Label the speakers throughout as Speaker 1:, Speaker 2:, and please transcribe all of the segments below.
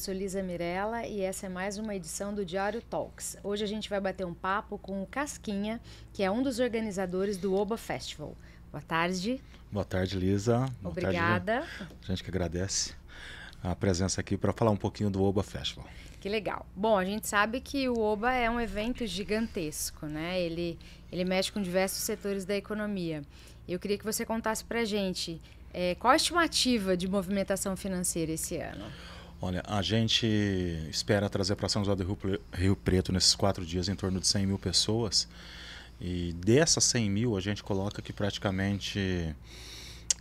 Speaker 1: sou Lisa Mirella e essa é mais uma edição do Diário Talks. Hoje a gente vai bater um papo com o Casquinha, que é um dos organizadores do Oba Festival. Boa tarde.
Speaker 2: Boa tarde, Lisa. Obrigada. Tarde, a gente que agradece a presença aqui para falar um pouquinho do Oba Festival.
Speaker 1: Que legal. Bom, a gente sabe que o Oba é um evento gigantesco, né? Ele, ele mexe com diversos setores da economia. Eu queria que você contasse para gente é, qual a estimativa de movimentação financeira esse ano?
Speaker 2: Olha, a gente espera trazer para São José do Rio Preto nesses quatro dias em torno de 100 mil pessoas. E dessas 100 mil, a gente coloca que praticamente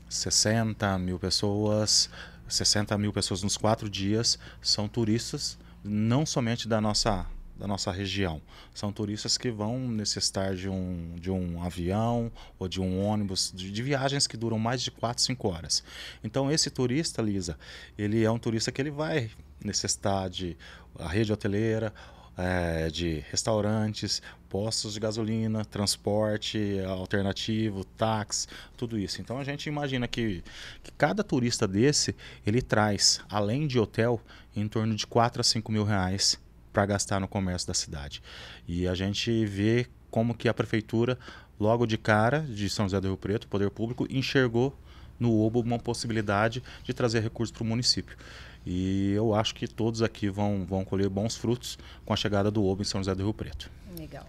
Speaker 2: 60 mil pessoas, 60 mil pessoas nos quatro dias são turistas, não somente da nossa da nossa região. São turistas que vão necessitar de um, de um avião ou de um ônibus, de, de viagens que duram mais de 4, 5 horas. Então, esse turista, Lisa, ele é um turista que ele vai necessitar de a rede hoteleira, é, de restaurantes, postos de gasolina, transporte alternativo, táxi, tudo isso. Então a gente imagina que, que cada turista desse ele traz, além de hotel, em torno de 4 a 5 mil reais para gastar no comércio da cidade. E a gente vê como que a prefeitura, logo de cara, de São José do Rio Preto, Poder Público, enxergou no Obo uma possibilidade de trazer recursos para o município. E eu acho que todos aqui vão, vão colher bons frutos com a chegada do Obo em São José do Rio Preto.
Speaker 1: Legal.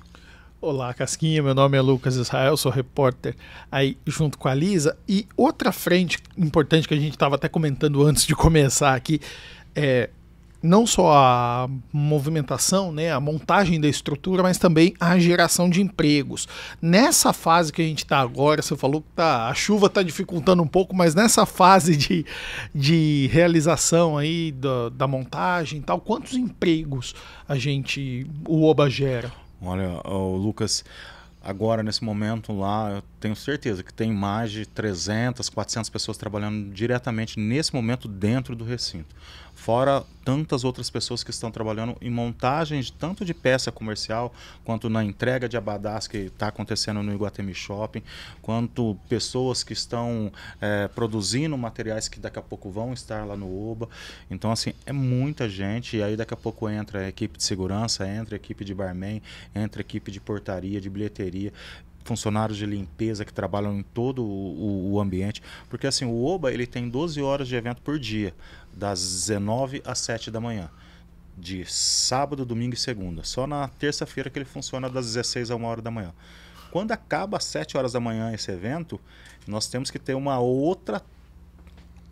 Speaker 3: Olá, Casquinha. Meu nome é Lucas Israel, sou repórter aí junto com a Lisa. E outra frente importante que a gente estava até comentando antes de começar aqui é não só a movimentação, né, a montagem da estrutura, mas também a geração de empregos. Nessa fase que a gente está agora, você falou que tá, a chuva está dificultando um pouco, mas nessa fase de, de realização aí da, da montagem e tal, quantos empregos a gente, o OBA gera?
Speaker 2: Olha, o Lucas, agora nesse momento lá, eu tenho certeza que tem mais de 300, 400 pessoas trabalhando diretamente nesse momento dentro do recinto fora tantas outras pessoas que estão trabalhando em montagens tanto de peça comercial quanto na entrega de abadás que está acontecendo no Iguatemi Shopping, quanto pessoas que estão é, produzindo materiais que daqui a pouco vão estar lá no Oba. Então assim é muita gente e aí daqui a pouco entra a equipe de segurança, entra a equipe de barman, entra a equipe de portaria, de bilheteria funcionários de limpeza que trabalham em todo o, o, ambiente, porque assim o Oba ele tem 12 horas de evento por dia das 19 às 7 da manhã. De sábado, domingo e segunda. Só na terça-feira que ele funciona das 16 a 1 hora da manhã. Quando acaba às 7 horas da manhã esse evento, nós temos que ter uma outra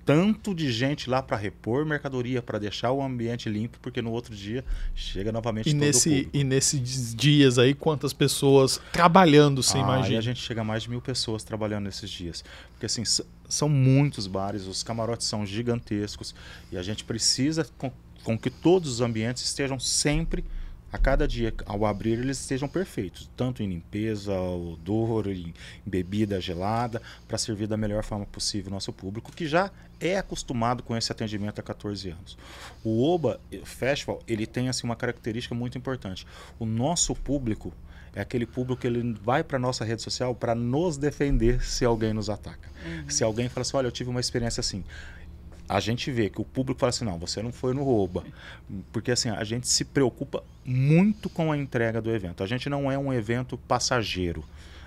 Speaker 2: tanto de gente lá para repor mercadoria, para deixar o ambiente limpo, porque no outro dia chega novamente e todo nesse,
Speaker 3: E nesses dias aí, quantas pessoas trabalhando, você ah, imagina? a
Speaker 2: gente chega a mais de mil pessoas trabalhando nesses dias. Porque assim, são muitos bares, os camarotes são gigantescos e a gente precisa com, com que todos os ambientes estejam sempre a cada dia ao abrir eles sejam perfeitos, tanto em limpeza, odor, em bebida gelada, para servir da melhor forma possível nosso público que já é acostumado com esse atendimento há 14 anos. O Oba eh, Festival, ele tem assim uma característica muito importante. O nosso público é aquele público que ele vai para nossa rede social para nos defender se alguém nos ataca. Uhum. Se alguém fala assim, olha, eu tive uma experiência assim a gente vê que o público fala assim, não, você não foi no rouba. Porque assim, a gente se preocupa muito com a entrega do evento. A gente não é um evento passageiro.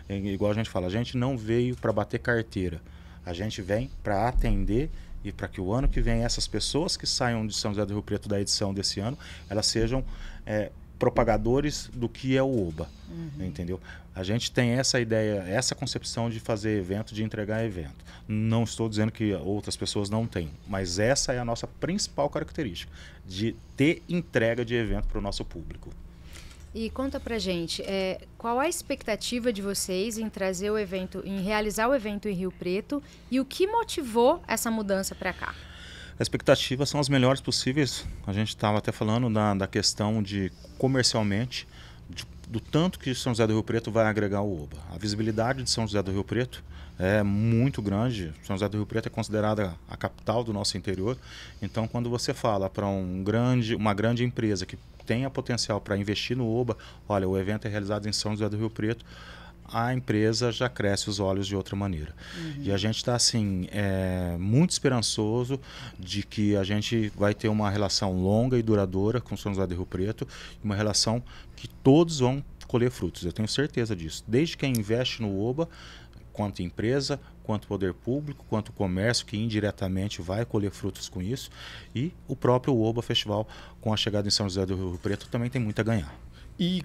Speaker 2: É, igual a gente fala, a gente não veio para bater carteira. A gente vem para atender e para que o ano que vem essas pessoas que saiam de São José do Rio Preto da edição desse ano, elas sejam é, propagadores do que é o Oba, uhum. entendeu? A gente tem essa ideia, essa concepção de fazer evento, de entregar evento. Não estou dizendo que outras pessoas não têm, mas essa é a nossa principal característica, de ter entrega de evento para o nosso público.
Speaker 1: E conta pra gente, é, qual a expectativa de vocês em trazer o evento, em realizar o evento em Rio Preto e o que motivou essa mudança para cá?
Speaker 2: As expectativas são as melhores possíveis. A gente estava até falando da, da questão de comercialmente, de, do tanto que São José do Rio Preto vai agregar ao Oba. A visibilidade de São José do Rio Preto é muito grande. São José do Rio Preto é considerada a capital do nosso interior. Então, quando você fala para um grande, uma grande empresa que tenha potencial para investir no Oba, olha, o evento é realizado em São José do Rio Preto a empresa já cresce os olhos de outra maneira. Uhum. E a gente está assim é, muito esperançoso de que a gente vai ter uma relação longa e duradoura com São José do Rio Preto, uma relação que todos vão colher frutos. Eu tenho certeza disso. Desde quem investe no Oba, quanto empresa, quanto poder público, quanto comércio, que indiretamente vai colher frutos com isso, e o próprio Oba Festival com a chegada em São José do Rio Preto também tem muito a ganhar.
Speaker 3: E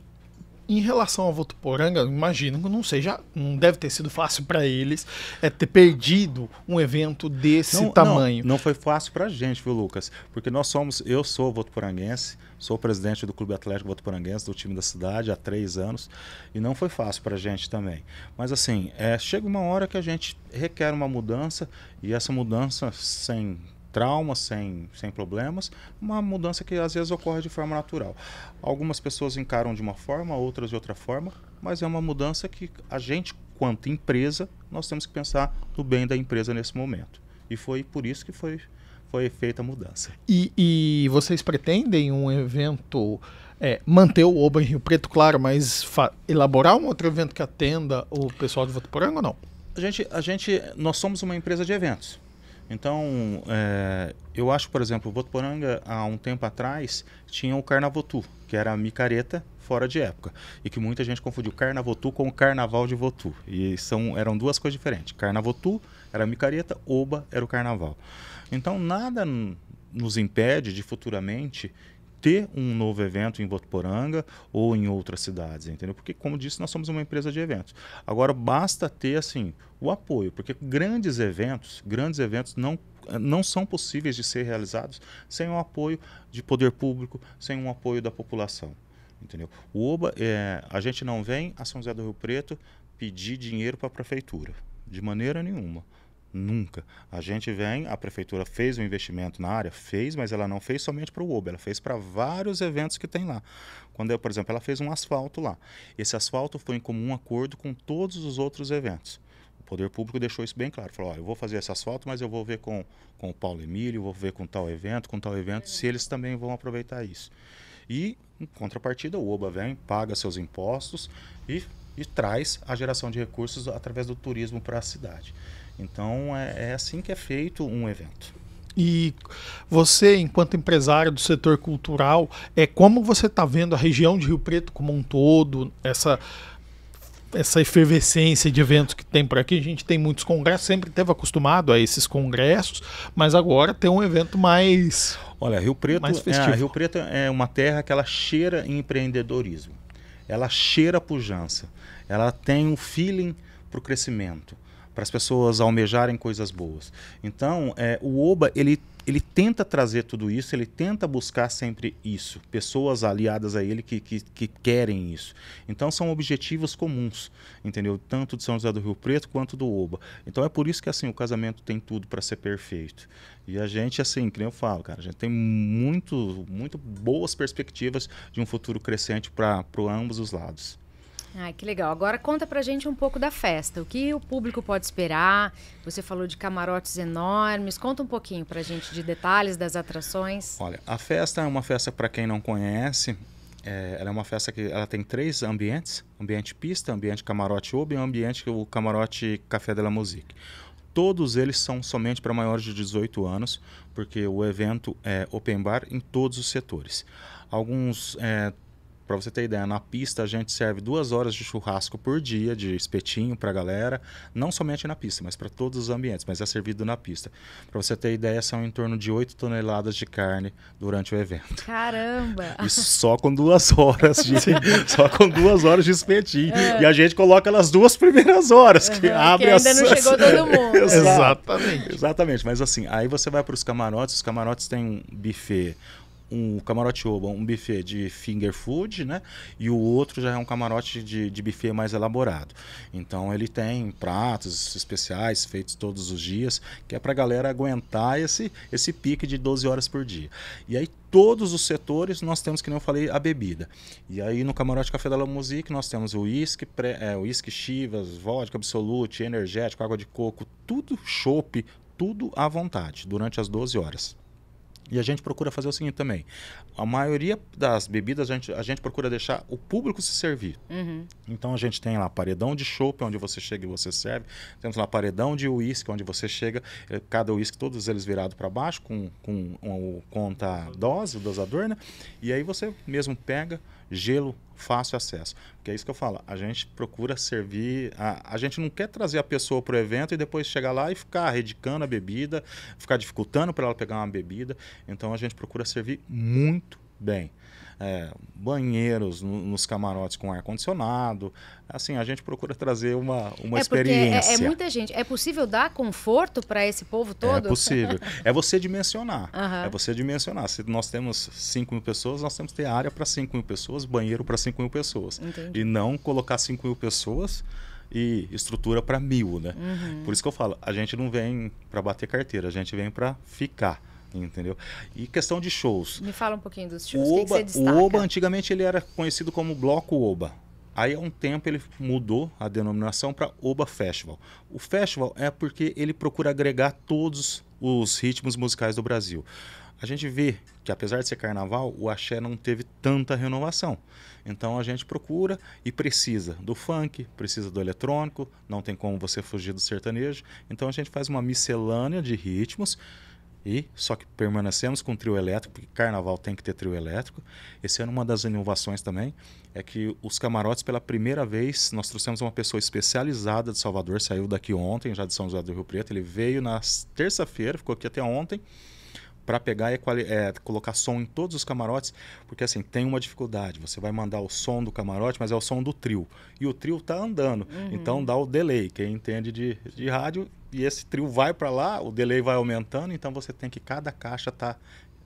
Speaker 3: em relação ao Votuporanga, imagino que não seja, não deve ter sido fácil para eles é, ter perdido um evento desse não, tamanho. Não,
Speaker 2: não, foi fácil para a gente, viu, Lucas? Porque nós somos, eu sou votuporanguense, sou presidente do Clube Atlético Votuporanguense, do time da cidade, há três anos, e não foi fácil para a gente também. Mas assim, é, chega uma hora que a gente requer uma mudança, e essa mudança, sem traumas, sem, sem problemas, uma mudança que às vezes ocorre de forma natural. Algumas pessoas encaram de uma forma, outras de outra forma, mas é uma mudança que a gente, quanto empresa, nós temos que pensar no bem da empresa nesse momento. E foi por isso que foi, foi feita a mudança.
Speaker 3: E, e vocês pretendem um evento, é, manter o Oba em Rio Preto, claro, mas elaborar um outro evento que atenda o pessoal de Votuporanga ou não? A gente, a gente, nós somos uma empresa de eventos. Então,
Speaker 2: é, eu acho, por exemplo, Votuporanga, há um tempo atrás, tinha o Carnavotu, que era a micareta fora de época. E que muita gente confundiu Carnavotu com o Carnaval de Votu. E são, eram duas coisas diferentes. Carnavotu era a micareta, Oba era o Carnaval. Então, nada nos impede de futuramente ter um novo evento em Votuporanga ou em outras cidades, entendeu? Porque, como disse, nós somos uma empresa de eventos. Agora, basta ter, assim, o apoio, porque grandes eventos, grandes eventos não não são possíveis de ser realizados sem o apoio de poder público, sem o apoio da população, entendeu? O Oba, é, a gente não vem a São José do Rio Preto pedir dinheiro para a prefeitura, de maneira nenhuma. Nunca. A gente vem, a prefeitura fez um investimento na área, fez, mas ela não fez somente para o OBA ela fez para vários eventos que tem lá. Quando eu, por exemplo, ela fez um asfalto lá. Esse asfalto foi em comum acordo com todos os outros eventos. O poder público deixou isso bem claro. Falou, ó, eu vou fazer esse asfalto, mas eu vou ver com, com o Paulo Emílio, vou ver com tal evento, com tal evento, se eles também vão aproveitar isso. E, em contrapartida, o OBA vem, paga seus impostos e, e traz a geração de recursos através do turismo para a cidade. Então é, é assim que é feito um evento.
Speaker 3: E você, enquanto empresário do setor cultural, é como você está vendo a região de Rio Preto como um todo, essa essa efervescência de eventos que tem por aqui. A gente tem muitos congressos, sempre esteve acostumado a esses congressos, mas agora tem um evento mais. Olha, Rio Preto, mais É, Rio Preto é uma terra que ela cheira
Speaker 2: em empreendedorismo, ela cheira a pujança, ela tem um feeling para o crescimento para as pessoas almejarem coisas boas. Então, é, o Oba ele ele tenta trazer tudo isso, ele tenta buscar sempre isso, pessoas aliadas a ele que, que, que, querem isso. Então são objetivos comuns, entendeu? Tanto de São José do Rio Preto quanto do Oba. Então é por isso que assim o casamento tem tudo para ser perfeito. E a gente assim, que nem eu falo, cara, a gente tem muito, muito boas perspectivas de um futuro crescente para ambos os lados.
Speaker 1: Ai, que legal. Agora conta pra gente um pouco da festa. O que o público pode esperar? Você falou de camarotes enormes. Conta um pouquinho pra gente de detalhes das atrações.
Speaker 2: Olha, a festa é uma festa para quem não conhece. É, ela é uma festa que ela tem três ambientes: ambiente pista, ambiente camarote oube e ambiente o camarote Café de la Musique. Todos eles são somente para maiores de 18 anos, porque o evento é open bar em todos os setores. Alguns é, para você ter ideia, na pista a gente serve duas horas de churrasco por dia, de espetinho para a galera, não somente na pista, mas para todos os ambientes, mas é servido na pista. Para você ter ideia, são em torno de 8 toneladas de carne durante o evento.
Speaker 1: Caramba! Isso
Speaker 2: só com duas horas de, só com duas horas de espetinho. É. E a gente coloca as duas primeiras horas, uhum, que abre que ainda as... não chegou todo mundo. Exatamente. Exatamente, mas assim, aí você vai para os camarotes, os camarotes têm um buffet um camarote oba, um buffet de finger food, né? E o outro já é um camarote de, de buffet mais elaborado. Então ele tem pratos especiais feitos todos os dias, que é para a galera aguentar esse, esse pique de 12 horas por dia. E aí todos os setores nós temos, que não falei, a bebida. E aí no camarote Café da La Musique nós temos o uísque, é, whisky chivas, vodka absolute, energético, água de coco, tudo chope, tudo à vontade durante as 12 horas. E a gente procura fazer o seguinte também: a maioria das bebidas a gente, a gente procura deixar o público se servir. Uhum. Então a gente tem lá paredão de chope, onde você chega e você serve. Temos lá paredão de uísque, onde você chega, eh, cada uísque, todos eles virados para baixo, com, com, com, com conta dose, o dosador, né? E aí você mesmo pega gelo, fácil acesso. Porque é isso que eu falo, a gente procura servir, a, a gente não quer trazer a pessoa para o evento e depois chegar lá e ficar redicando a bebida, ficar dificultando para ela pegar uma bebida. Então a gente procura servir muito bem. É, banheiros no, nos camarotes com ar condicionado. Assim, a gente procura trazer uma, uma é experiência. É, é, muita
Speaker 1: gente. É possível dar conforto para esse povo é todo? É possível.
Speaker 2: é você dimensionar. Uhum. É você dimensionar. Se nós temos 5 mil pessoas, nós temos que ter área para 5 mil pessoas, banheiro para 5 mil pessoas. Entendi. E não colocar 5 mil pessoas e estrutura para mil, né? Uhum. Por isso que eu falo, a gente não vem para bater carteira, a gente vem para ficar entendeu? E questão de shows.
Speaker 1: Me fala um pouquinho dos shows. O Oba, que que o Oba
Speaker 2: antigamente ele era conhecido como Bloco Oba. Aí há um tempo ele mudou a denominação para Oba Festival. O festival é porque ele procura agregar todos os ritmos musicais do Brasil. A gente vê que apesar de ser carnaval, o axé não teve tanta renovação. Então a gente procura e precisa do funk, precisa do eletrônico, não tem como você fugir do sertanejo. Então a gente faz uma miscelânea de ritmos e só que permanecemos com trio elétrico, porque carnaval tem que ter trio elétrico. Esse ano uma das inovações também é que os camarotes pela primeira vez nós trouxemos uma pessoa especializada de Salvador, saiu daqui ontem, já de São José do Rio Preto, ele veio na terça-feira, ficou aqui até ontem para pegar e é, colocar som em todos os camarotes, porque assim tem uma dificuldade. Você vai mandar o som do camarote, mas é o som do trio e o trio está andando, uhum. então dá o delay. Quem entende de, de rádio e esse trio vai para lá, o delay vai aumentando, então você tem que cada caixa tá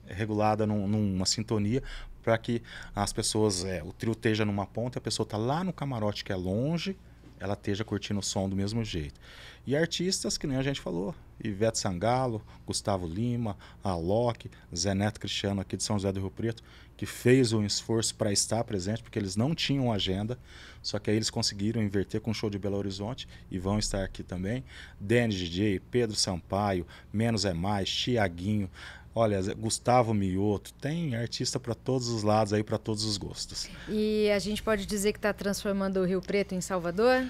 Speaker 2: regulada num, numa sintonia para que as pessoas, é, o trio esteja numa ponta, a pessoa está lá no camarote que é longe, ela esteja curtindo o som do mesmo jeito. E artistas que nem a gente falou, Ivete Sangalo, Gustavo Lima, Alok, Zé Neto Cristiano aqui de São José do Rio Preto, que fez um esforço para estar presente, porque eles não tinham agenda, só que aí eles conseguiram inverter com o show de Belo Horizonte e vão estar aqui também. Danny DJ, Pedro Sampaio, Menos é Mais, Tiaguinho, Olha, Gustavo Mioto, tem artista para todos os lados aí, para todos os gostos.
Speaker 1: E a gente pode dizer que está transformando o Rio Preto em Salvador?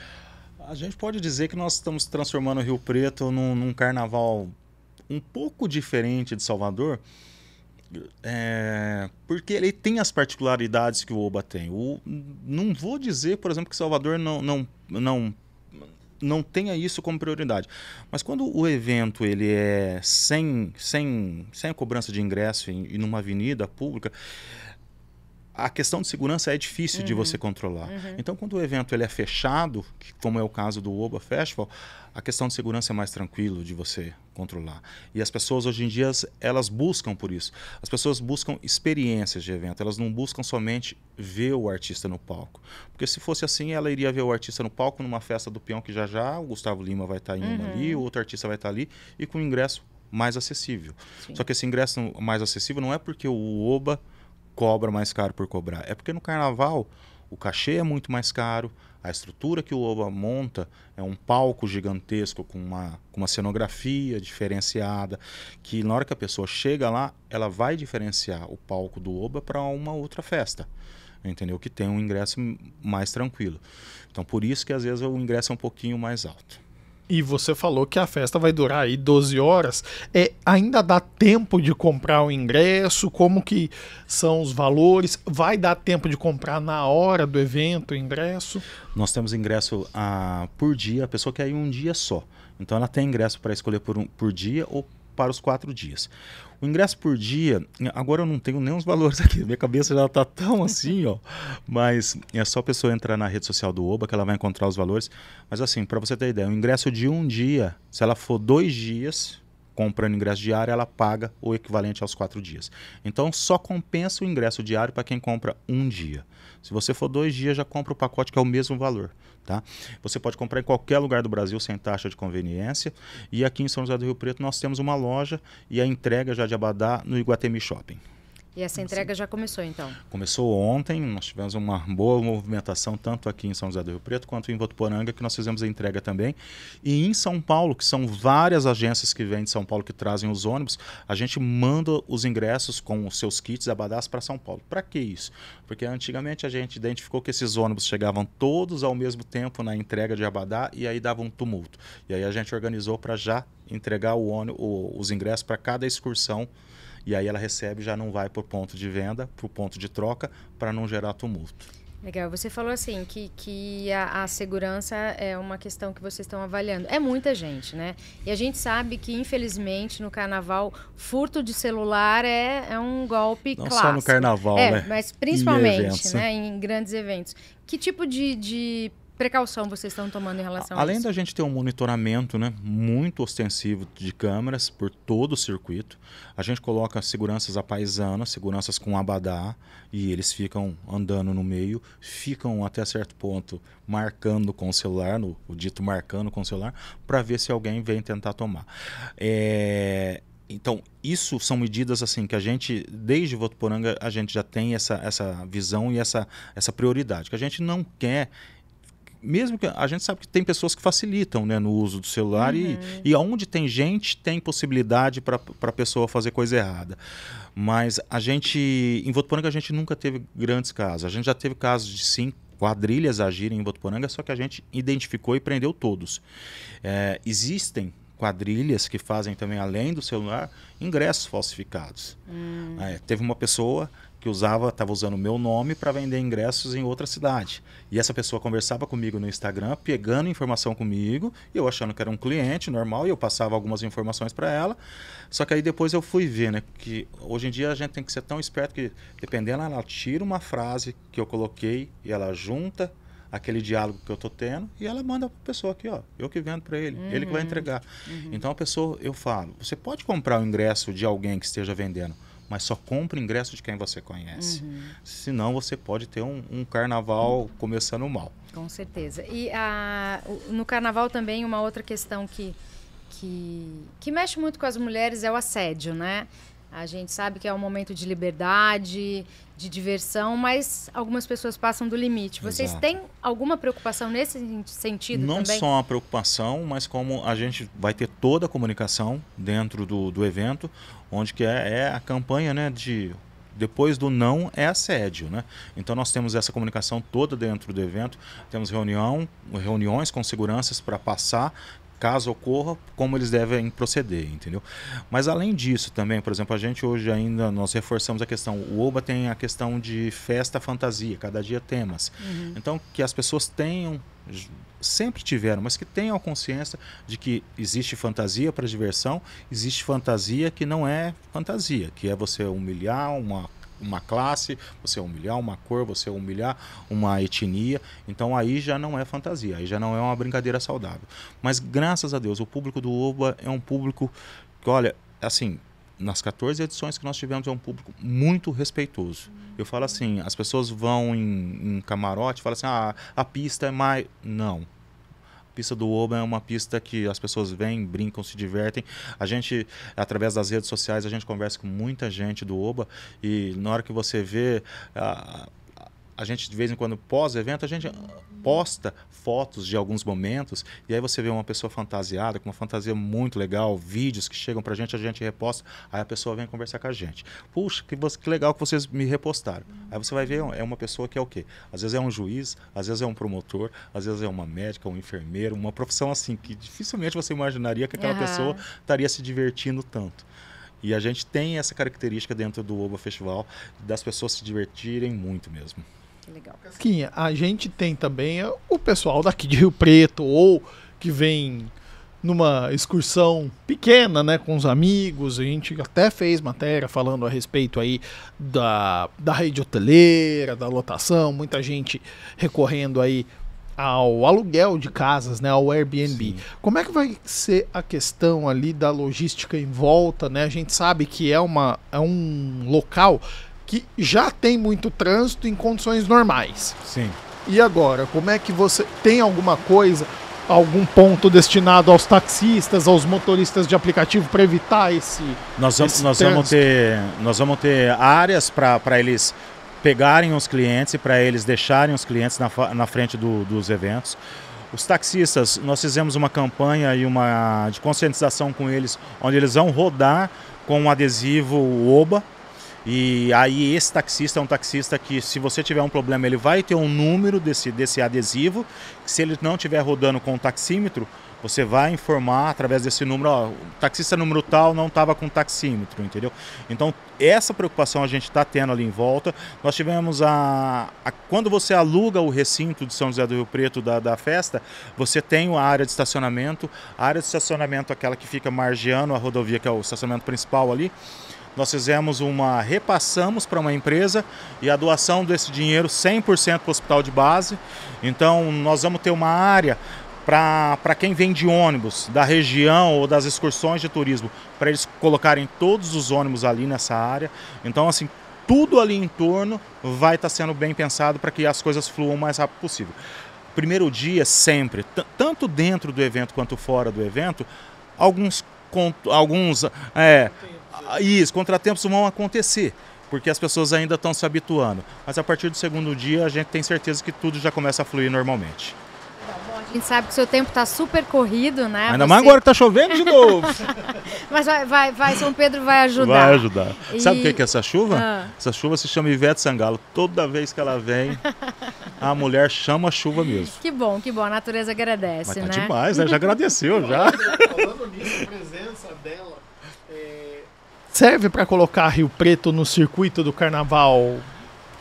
Speaker 1: A gente pode
Speaker 2: dizer que nós estamos transformando o Rio Preto num, num carnaval um pouco diferente de Salvador, é, porque ele tem as particularidades que o Oba tem. O, não vou dizer, por exemplo, que Salvador não, não, não não tenha isso como prioridade. Mas quando o evento ele é sem, sem, sem a cobrança de ingresso e, e numa avenida pública, a questão de segurança é difícil uhum. de você uhum. controlar. Uhum. Então, quando o evento ele é fechado, como é o caso do Oba Festival, a questão de segurança é mais tranquilo de você controlar. E as pessoas hoje em dia elas buscam por isso. As pessoas buscam experiências de evento. Elas não buscam somente ver o artista no palco, porque se fosse assim ela iria ver o artista no palco numa festa do peão que já já o Gustavo Lima vai estar tá em uma ali, uhum. o outro artista vai estar tá ali e com ingresso mais acessível. Sim. Só que esse ingresso mais acessível não é porque o Oba cobra mais caro por cobrar. É porque no carnaval o cachê é muito mais caro, a estrutura que o Oba monta é um palco gigantesco com uma, com uma cenografia diferenciada, que na hora que a pessoa chega lá, ela vai diferenciar o palco do Oba para uma outra festa. Entendeu? Que tem um ingresso mais tranquilo. Então, por isso que às vezes o ingresso é um pouquinho mais
Speaker 3: alto e você falou que a festa vai durar aí 12 horas. É, ainda dá tempo de comprar o ingresso? Como que são os valores? Vai dar tempo de comprar na hora do evento o ingresso?
Speaker 2: Nós temos ingresso a ah, por dia, a pessoa quer ir um dia só. Então ela tem ingresso para escolher por, um, por dia ou para os quatro dias. O ingresso por dia, agora eu não tenho nem os valores aqui, minha cabeça já tá tão assim, ó. Mas é só a pessoa entrar na rede social do Oba que ela vai encontrar os valores. Mas assim, para você ter ideia, o ingresso de um dia, se ela for dois dias, comprando ingresso diário, ela paga o equivalente aos quatro dias. Então só compensa o ingresso diário para quem compra um dia. Se você for dois dias, já compra o pacote que é o mesmo valor. Tá? Você pode comprar em qualquer lugar do Brasil sem taxa de conveniência. E aqui em São José do Rio Preto nós temos uma loja e a entrega já de Abadá no Iguatemi Shopping.
Speaker 1: E essa entrega já começou, então?
Speaker 2: Começou ontem, nós tivemos uma boa movimentação, tanto aqui em São José do Rio Preto quanto em Votuporanga, que nós fizemos a entrega também. E em São Paulo, que são várias agências que vêm de São Paulo que trazem os ônibus, a gente manda os ingressos com os seus kits abadás para São Paulo. Para que isso? Porque antigamente a gente identificou que esses ônibus chegavam todos ao mesmo tempo na entrega de abadá e aí dava um tumulto. E aí a gente organizou para já entregar o ônibus, os ingressos para cada excursão e aí ela recebe já não vai por ponto de venda, para o ponto de troca, para não gerar tumulto.
Speaker 1: Legal, você falou assim que, que a, a, segurança é uma questão que vocês estão avaliando. É muita gente, né? E a gente sabe que, infelizmente, no carnaval, furto de celular é, é um golpe Não clássico. Não só no carnaval, é, né? Mas principalmente, em eventos, né? né? Em grandes eventos. Que tipo de, de precaução vocês estão tomando em relação a, a além isso? Além
Speaker 2: da gente ter um monitoramento né, muito ostensivo de câmeras por todo o circuito, a gente coloca seguranças a paisana, seguranças com abadá, e eles ficam andando no meio, ficam até certo ponto marcando com o celular, no, o dito marcando com o celular, para ver se alguém vem tentar tomar. É, então, isso são medidas assim que a gente, desde Votuporanga, a gente já tem essa, essa visão e essa, essa prioridade, que a gente não quer mesmo que a gente sabe que tem pessoas que facilitam né, no uso do celular uhum. e, e onde tem gente tem possibilidade para a pessoa fazer coisa errada. Mas a gente, em Votuporanga, a gente nunca teve grandes casos. A gente já teve casos de cinco quadrilhas agirem em Votuporanga, só que a gente identificou e prendeu todos. É, existem quadrilhas que fazem também, além do celular, ingressos falsificados. Hum. É, teve uma pessoa que usava, estava usando o meu nome para vender ingressos em outra cidade. E essa pessoa conversava comigo no Instagram, pegando informação comigo, e eu achando que era um cliente normal, e eu passava algumas informações para ela. Só que aí depois eu fui ver, né? Que hoje em dia a gente tem que ser tão esperto que, dependendo, ela tira uma frase que eu coloquei e ela junta aquele diálogo que eu tô tendo e ela manda para a pessoa aqui, ó, eu que vendo para ele, uhum. ele que vai uhum. entregar. Uhum. Então a pessoa, eu falo, você pode comprar o ingresso de alguém que esteja vendendo, mas só compra ingresso de quem você conhece. Uhum. Senão você pode ter um, um carnaval uhum. começando mal.
Speaker 1: Com certeza. E a, ah, no carnaval também uma outra questão que, que, que mexe muito com as mulheres é o assédio, né? A gente sabe que é um momento de liberdade, de diversão, mas algumas pessoas passam do limite. Vocês Exato. têm alguma preocupação nesse sentido Não também? só
Speaker 2: a preocupação, mas como a gente vai ter toda a comunicação dentro do, do evento, onde que é, é a campanha né, de depois do não é assédio, né? Então nós temos essa comunicação toda dentro do evento, temos reunião, reuniões com seguranças para passar caso ocorra, como eles devem proceder, entendeu? Mas além disso também, por exemplo, a gente hoje ainda nós reforçamos a questão, o Oba tem a questão de festa fantasia, cada dia temas. Uhum. Então que as pessoas tenham sempre tiveram, mas que tenham consciência de que existe fantasia para diversão, existe fantasia que não é fantasia, que é você humilhar uma uma classe, você humilhar uma cor, você humilhar uma etnia. Então aí já não é fantasia, aí já não é uma brincadeira saudável. Mas graças a Deus, o público do Oba é um público que, olha, assim, nas 14 edições que nós tivemos é um público muito respeitoso. Eu falo assim, as pessoas vão em, em camarote, falam assim, ah, a pista é mais... Não, pista do Oba é uma pista que as pessoas vêm, brincam, se divertem. A gente, através das redes sociais, a gente conversa com muita gente do Oba e na hora que você vê. A, ah, a gente de vez em quando pós-evento, a gente ah, posta fotos de alguns momentos e aí você vê uma pessoa fantasiada, com uma fantasia muito legal, vídeos que chegam para a gente, a gente reposta, aí a pessoa vem conversar com a gente. Puxa, que, que legal que vocês me repostaram. Aí você vai ver, é, é uma pessoa que é o quê? Às vezes é um juiz, às vezes é um promotor, às vezes é uma médica, um enfermeiro, uma profissão assim que dificilmente você imaginaria que aquela uhum. pessoa estaria se divertindo tanto. E a gente tem essa característica dentro do Oba Festival das pessoas se divertirem muito mesmo. Que
Speaker 3: legal. Casquinha, a gente tem também é o pessoal daqui de Rio Preto ou que vem numa excursão pequena, né, com os amigos, a gente até fez matéria falando a respeito aí da, da rede hoteleira, da lotação, muita gente recorrendo aí ao aluguel de casas, né, ao Airbnb. Sim. Como é que vai ser a questão ali da logística em volta, né? A gente sabe que é uma é um local que já tem muito trânsito em condições normais. Sim. E agora, como é que você tem alguma coisa, algum ponto destinado aos taxistas, aos motoristas de aplicativo para evitar esse Nós vamos esse nós vamos
Speaker 2: ter nós vamos ter áreas para eles pegarem os clientes e para eles deixarem os clientes na, na frente do, dos eventos. Os taxistas, nós fizemos uma campanha e uma de conscientização com eles, onde eles vão rodar com um adesivo OBA, e aí esse taxista é um taxista que se você tiver um problema, ele vai ter um número desse, desse adesivo, se ele não estiver rodando com o taxímetro, você vai informar através desse número, ó, o taxista número tal não estava com taxímetro, entendeu? Então, essa preocupação a gente está tendo ali em volta. Nós tivemos a, a, Quando você aluga o recinto de São José do Rio Preto da, da festa, você tem a área de estacionamento. A área de estacionamento, é aquela que fica margeando a rodovia, que é o estacionamento principal ali, nós fizemos uma, repassamos para uma empresa e a doação desse dinheiro 100% para o hospital de base. Então nós vamos ter uma área para quem vem de ônibus da região ou das excursões de turismo, para eles colocarem todos os ônibus ali nessa área. Então, assim, tudo ali em torno vai estar tá sendo bem pensado para que as coisas fluam o mais rápido possível. Primeiro dia, sempre, tanto dentro do evento quanto fora do evento, alguns, alguns é, ah, isso, contratempos vão acontecer, porque as pessoas ainda estão se habituando. Mas a partir do segundo dia, a gente tem certeza que tudo já começa a fluir normalmente.
Speaker 1: A gente sabe que o seu tempo está super corrido, né? Ainda Você... mais agora que está chovendo de novo. Mas vai, vai, vai, São Pedro vai ajudar. Vai
Speaker 2: ajudar. E... Sabe o que é essa chuva? Ah. Essa chuva se chama Ivete Sangalo. Toda vez que ela vem, a mulher chama a chuva mesmo.
Speaker 1: Que bom, que bom. A natureza agradece, Mas tá né? demais, né? Já
Speaker 3: agradeceu, já. Falando nisso, a presença dela Serve para colocar Rio Preto no circuito do carnaval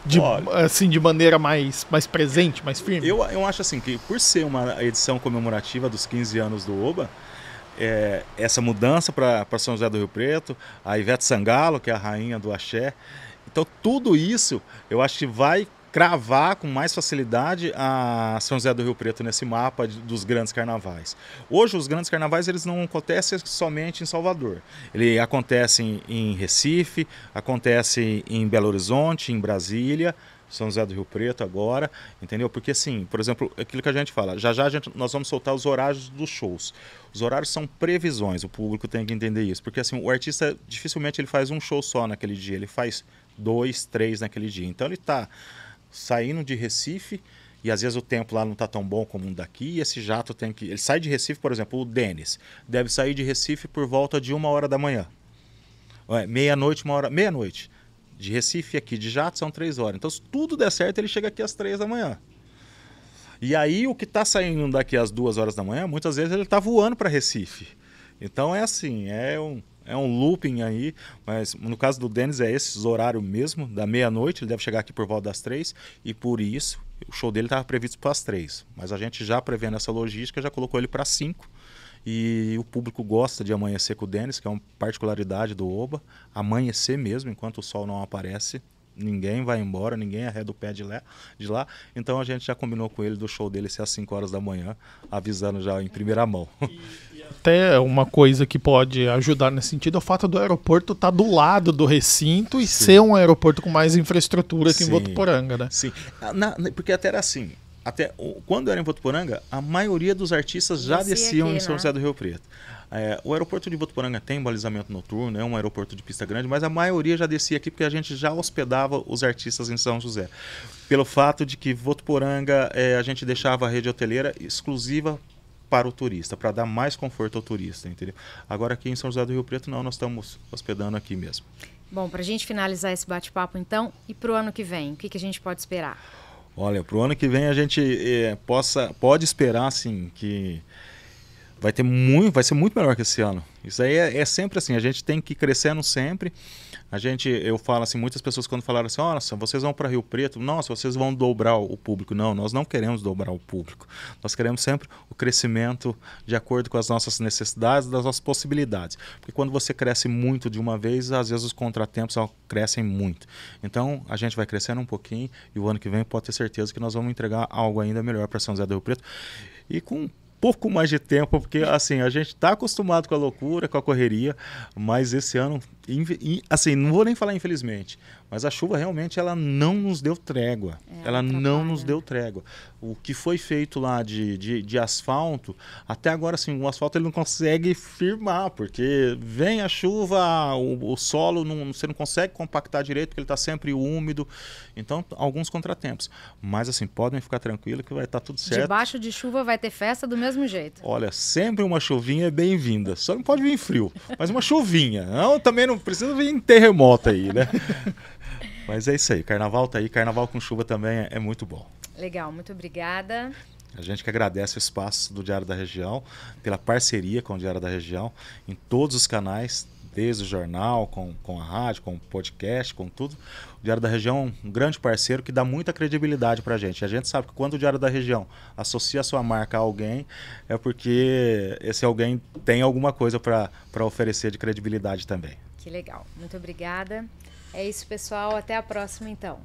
Speaker 3: de, Olha, assim, de maneira mais, mais presente, mais firme? Eu, eu acho assim que por ser uma edição comemorativa dos 15
Speaker 2: anos do Oba, é, essa mudança para São José do Rio Preto, a Ivete Sangalo, que é a rainha do axé, então tudo isso eu acho que vai cravar com mais facilidade a São José do Rio Preto nesse mapa dos grandes carnavais. Hoje os grandes carnavais eles não acontecem somente em Salvador. Ele acontece em Recife, acontece em Belo Horizonte, em Brasília, são José do Rio Preto agora, entendeu? Porque assim, por exemplo, aquilo que a gente fala, já já gente, nós vamos soltar os horários dos shows. Os horários são previsões, o público tem que entender isso, porque assim, o artista dificilmente ele faz um show só naquele dia, ele faz dois, três naquele dia. Então ele está saindo de Recife e às vezes o tempo lá não está tão bom como um daqui, e esse jato tem que. Ele sai de Recife, por exemplo, o Denis deve sair de Recife por volta de uma hora da manhã. É, meia-noite, uma hora. Meia-noite. De Recife aqui de jato são três horas. Então, se tudo der certo, ele chega aqui às três da manhã. E aí, o que está saindo daqui às duas horas da manhã, muitas vezes ele está voando para Recife. Então, é assim, é um é um looping aí, mas no caso do Denis é esse horário mesmo, da meia-noite, ele deve chegar aqui por volta das três, e por isso o show dele estava previsto para as três, mas a gente já prevendo essa logística, já colocou ele para cinco, e o público gosta de amanhecer com o Denis, que é uma particularidade do Oba, amanhecer mesmo, enquanto o sol não aparece, Ninguém vai embora, ninguém arreda é o pé de lá, de lá. Então a gente já combinou com ele do show dele ser às 5 horas da manhã, avisando já em primeira mão.
Speaker 3: Até é uma coisa que pode ajudar nesse sentido é o fato do aeroporto estar tá do lado do recinto e Sim. ser um aeroporto com mais infraestrutura que Sim. em Votuporanga, né? Sim, ah,
Speaker 2: Na, porque até era assim, até quando era em Votuporanga, a maioria dos artistas já Descia desciam aqui, em São né? José do Rio Preto. É, o aeroporto de Votuporanga tem balizamento noturno, é um aeroporto de pista grande, mas a maioria já descia aqui porque a gente já hospedava os artistas em São José. Pelo fato de que Votuporanga é, a gente deixava a rede hoteleira exclusiva para o turista, para dar mais conforto ao turista, entendeu? Agora aqui em São José do Rio Preto não, nós estamos hospedando aqui mesmo.
Speaker 1: Bom, para a gente finalizar esse bate-papo então, e para o ano que vem, o que, que a gente pode esperar?
Speaker 2: Olha, para o ano que vem a gente é, possa, pode esperar sim, que vai ter muito, vai ser muito melhor que esse ano. Isso aí é, é, sempre assim, a gente tem que ir crescendo sempre. A gente, eu falo assim, muitas pessoas quando falaram assim, nossa, vocês vão para Rio Preto, nossa, vocês vão dobrar o público. Não, nós não queremos dobrar o público. Nós queremos sempre o crescimento de acordo com as nossas necessidades, das nossas possibilidades. Porque quando você cresce muito de uma vez, às vezes os contratempos crescem muito. Então, a gente vai crescendo um pouquinho e o ano que vem pode ter certeza que nós vamos entregar algo ainda melhor para São José do Rio Preto. E com pouco mais de tempo, porque assim, a gente está acostumado com a loucura, com a correria, mas esse ano assim, não vou nem falar infelizmente, mas a chuva realmente ela não nos deu trégua. É, ela atrapalha. não nos né? deu trégua. O que foi feito lá de, de, de, asfalto, até agora assim, o asfalto ele não consegue firmar, porque vem a chuva, o, o solo não, você não consegue compactar direito, porque ele está sempre úmido. Então, alguns contratempos. Mas assim, podem ficar tranquilo que vai estar tá tudo certo.
Speaker 1: Debaixo de chuva vai ter festa do mesmo jeito.
Speaker 2: Olha, sempre uma chuvinha é bem-vinda. Só não pode vir frio, mas uma chuvinha. Não, também não precisa vir em terremoto aí, né? Mas é isso aí, carnaval tá aí, carnaval com chuva também é, é muito bom.
Speaker 1: Legal, muito obrigada.
Speaker 2: A gente que agradece o espaço do Diário da Região, pela parceria com o Diário da Região, em todos os canais, desde o jornal, com, com a rádio, com o podcast, com tudo. O Diário da Região é um grande parceiro que dá muita credibilidade para a gente. A gente sabe que quando o Diário da Região associa a sua marca a alguém, é porque esse alguém tem alguma coisa para oferecer de credibilidade também.
Speaker 1: Que legal. Muito obrigada. É isso, pessoal. Até a próxima, então.